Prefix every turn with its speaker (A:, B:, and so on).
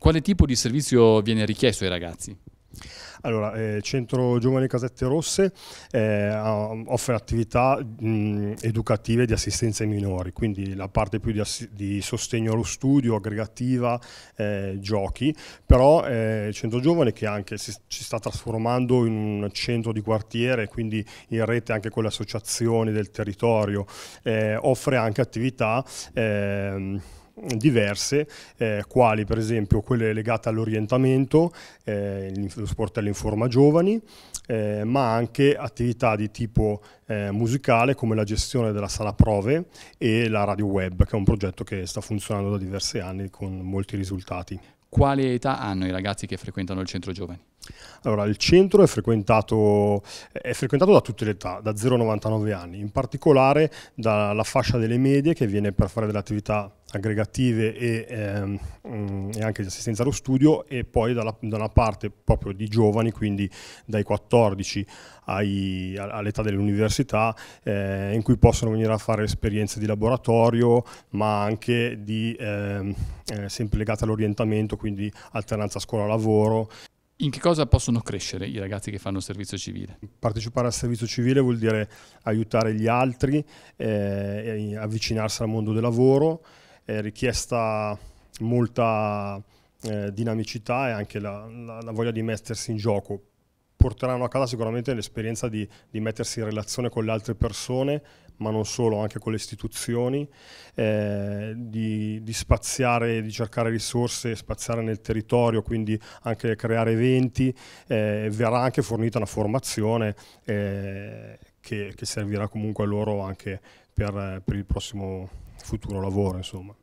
A: Quale tipo di servizio viene richiesto ai ragazzi?
B: Allora, eh, Centro Giovani Casette Rosse eh, offre attività mh, educative di assistenza ai minori, quindi la parte più di, di sostegno allo studio, aggregativa, eh, giochi, però eh, il Centro Giovani che anche si, si, sta trasformando in un centro di quartiere, quindi in rete anche con le associazioni del territorio, eh, offre anche attività ehm, diverse, eh, quali per esempio quelle legate all'orientamento, eh, lo sport all'informa giovani, eh, ma anche attività di tipo eh, musicale come la gestione della sala prove e la radio web, che è un progetto che sta funzionando da diversi anni con molti risultati.
A: Quale età hanno i ragazzi che frequentano il centro giovani?
B: Allora, il centro è frequentato, è frequentato da tutte le età, da 0 a 99 anni, in particolare dalla fascia delle medie che viene per fare delle attività aggregative e, ehm, mm, e, anche di assistenza allo studio e poi dalla, da una parte proprio di giovani, quindi dai 14 all'età dell'università, eh, in cui possono venire a fare esperienze di laboratorio, ma anche di, ehm, eh, sempre legate all'orientamento, quindi alternanza scuola-lavoro.
A: In che cosa possono crescere i ragazzi che fanno servizio
B: civile? Partecipare al servizio civile vuol dire aiutare gli altri, eh, avvicinarsi al mondo del lavoro, è richiesta molta eh, dinamicità e anche la, la, la, voglia di mettersi in gioco. Porteranno a casa sicuramente l'esperienza di, di, mettersi in relazione con le altre persone, ma non solo, anche con le istituzioni, eh, di, di, spaziare, di cercare risorse, spaziare nel territorio, quindi anche creare eventi. Eh, verrà anche fornita una formazione eh, che, che, servirà comunque a loro anche per, per il prossimo futuro lavoro, insomma.